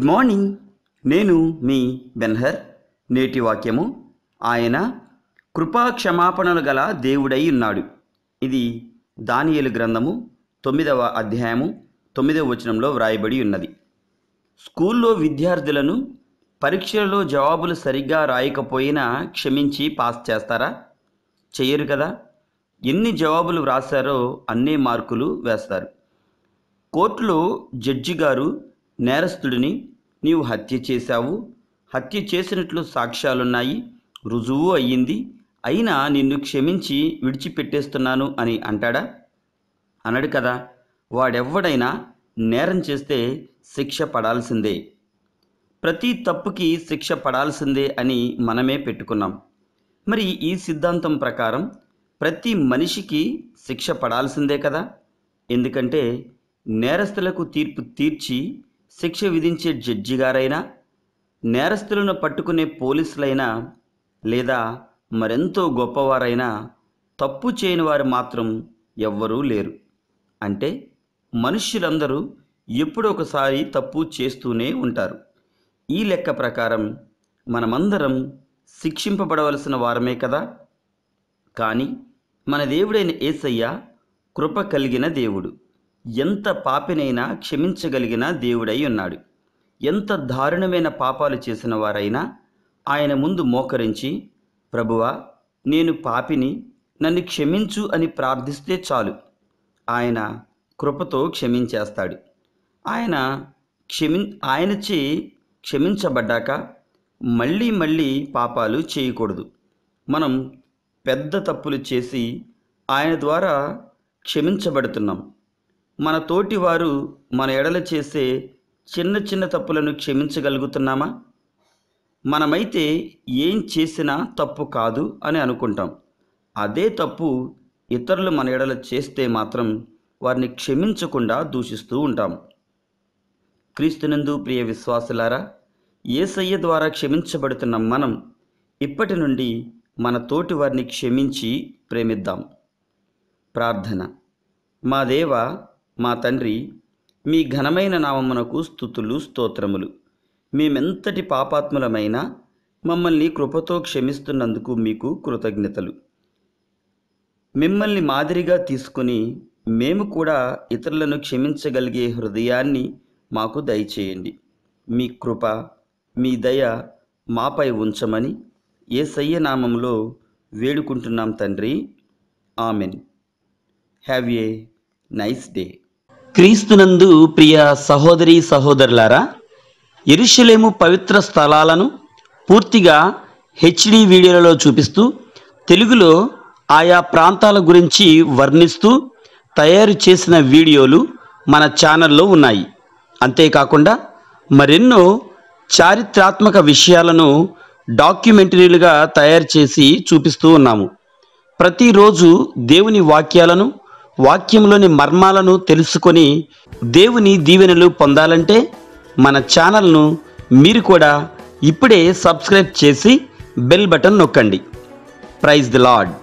good morning నేను మీ Ben-Hur నేటి వాక్యము ఆయన కృపా క్షమాపణలు గల దేవుడై ఉన్నాడు ఇది దానియలు గ్రంథము తొమ్మిదవ అధ్యాయము తొమ్మిదవ వచనంలో వ్రాయబడి ఉన్నది స్కూల్లో విద్యార్థులను పరీక్షలలో జవాబులు సరిగ్గా రాయకపోయినా క్షమించి పాస్ చేస్తారా చేయరు కదా ఎన్ని జవాబులు వ్రాస్తారో అన్నే మార్కులు వేస్తారు కోర్టులో జడ్జి గారు నేరస్తుడిని నీవు హత్య చేశావు హత్య చేసినట్లు సాక్ష్యాలున్నాయి రుజువు అయ్యింది అయినా నిన్ను క్షమించి విడిచిపెట్టేస్తున్నాను అని అంటాడా అనడు కదా వాడెవ్వడైనా నేరం చేస్తే శిక్ష పడాల్సిందే ప్రతి తప్పుకి శిక్ష పడాల్సిందే అని మనమే పెట్టుకున్నాం మరి ఈ సిద్ధాంతం ప్రకారం ప్రతి మనిషికి శిక్ష పడాల్సిందే కదా ఎందుకంటే నేరస్తులకు తీర్పు తీర్చి శిక్ష విధించే జడ్జి గారైనా నేరస్తులను పట్టుకునే పోలీసులైనా లేదా మరెంతో గొప్పవారైనా తప్పు చేయని వారు మాత్రం ఎవ్వరూ లేరు అంటే మనుష్యులందరూ ఎప్పుడొకసారి తప్పు చేస్తూనే ఉంటారు ఈ లెక్క ప్రకారం మనమందరం శిక్షింపబడవలసిన వారమే కదా కానీ మన దేవుడైన ఏసయ్య కృప కలిగిన దేవుడు ఎంత పాపినైనా క్షమించగలిగిన దేవుడై ఉన్నాడు ఎంత దారుణమైన పాపాలు చేసిన వారైనా ఆయన ముందు మోకరించి ప్రభువా నేను పాపిని నన్ను క్షమించు అని ప్రార్థిస్తే చాలు ఆయన కృపతో క్షమించేస్తాడు ఆయన క్షమి ఆయనచే క్షమించబడ్డాక మళ్ళీ మళ్ళీ పాపాలు చేయకూడదు మనం పెద్ద తప్పులు చేసి ఆయన ద్వారా క్షమించబడుతున్నాం మన తోటివారు మన ఎడల చేసే చిన్న చిన్న తప్పులను క్షమించగలుగుతున్నామా మనమైతే ఏం చేసినా తప్పు కాదు అని అనుకుంటాం అదే తప్పు ఇతరులు మన ఎడల చేస్తే మాత్రం వారిని క్షమించకుండా దూషిస్తూ ఉంటాం క్రీస్తునందు ప్రియ విశ్వాసులారా ఏసయ్య ద్వారా క్షమించబడుతున్న మనం ఇప్పటి నుండి మన తోటి వారిని క్షమించి ప్రేమిద్దాం ప్రార్థన మా దేవ మా తండ్రి మీ ఘనమైన నామమునకు స్థుతులు స్తోత్రములు మేమెంతటి పాపాత్ములమైన మమ్మల్ని కృపతో క్షమిస్తున్నందుకు మీకు కృతజ్ఞతలు మిమ్మల్ని మాదిరిగా తీసుకుని మేము కూడా ఇతరులను క్షమించగలిగే హృదయాన్ని మాకు దయచేయండి మీ కృప మీ దయ మాపై ఉంచమని ఏ సయ్య నామంలో వేడుకుంటున్నాం తండ్రి amen have a nice day క్రీస్తునందు ప్రియ సహోదరి సహోదరులారా ఎరుషలేము పవిత్ర స్థలాలను పూర్తిగా హెచ్డి వీడియోలలో చూపిస్తూ తెలుగులో ఆయా ప్రాంతాల గురించి వర్ణిస్తూ తయారు చేసిన వీడియోలు మన ఛానల్లో ఉన్నాయి అంతేకాకుండా మరెన్నో చారిత్రాత్మక విషయాలను డాక్యుమెంటరీలుగా తయారు చేసి చూపిస్తూ ఉన్నాము ప్రతిరోజు దేవుని వాక్యాలను వాక్యంలోని మర్మాలను తెలుసుకొని దేవుని దీవెనలు పొందాలంటే మన ఛానల్ను మీరు కూడా ఇప్పుడే సబ్స్క్రైబ్ చేసి బెల్ బటన్ నొక్కండి ప్రైజ్ ది లార్డ్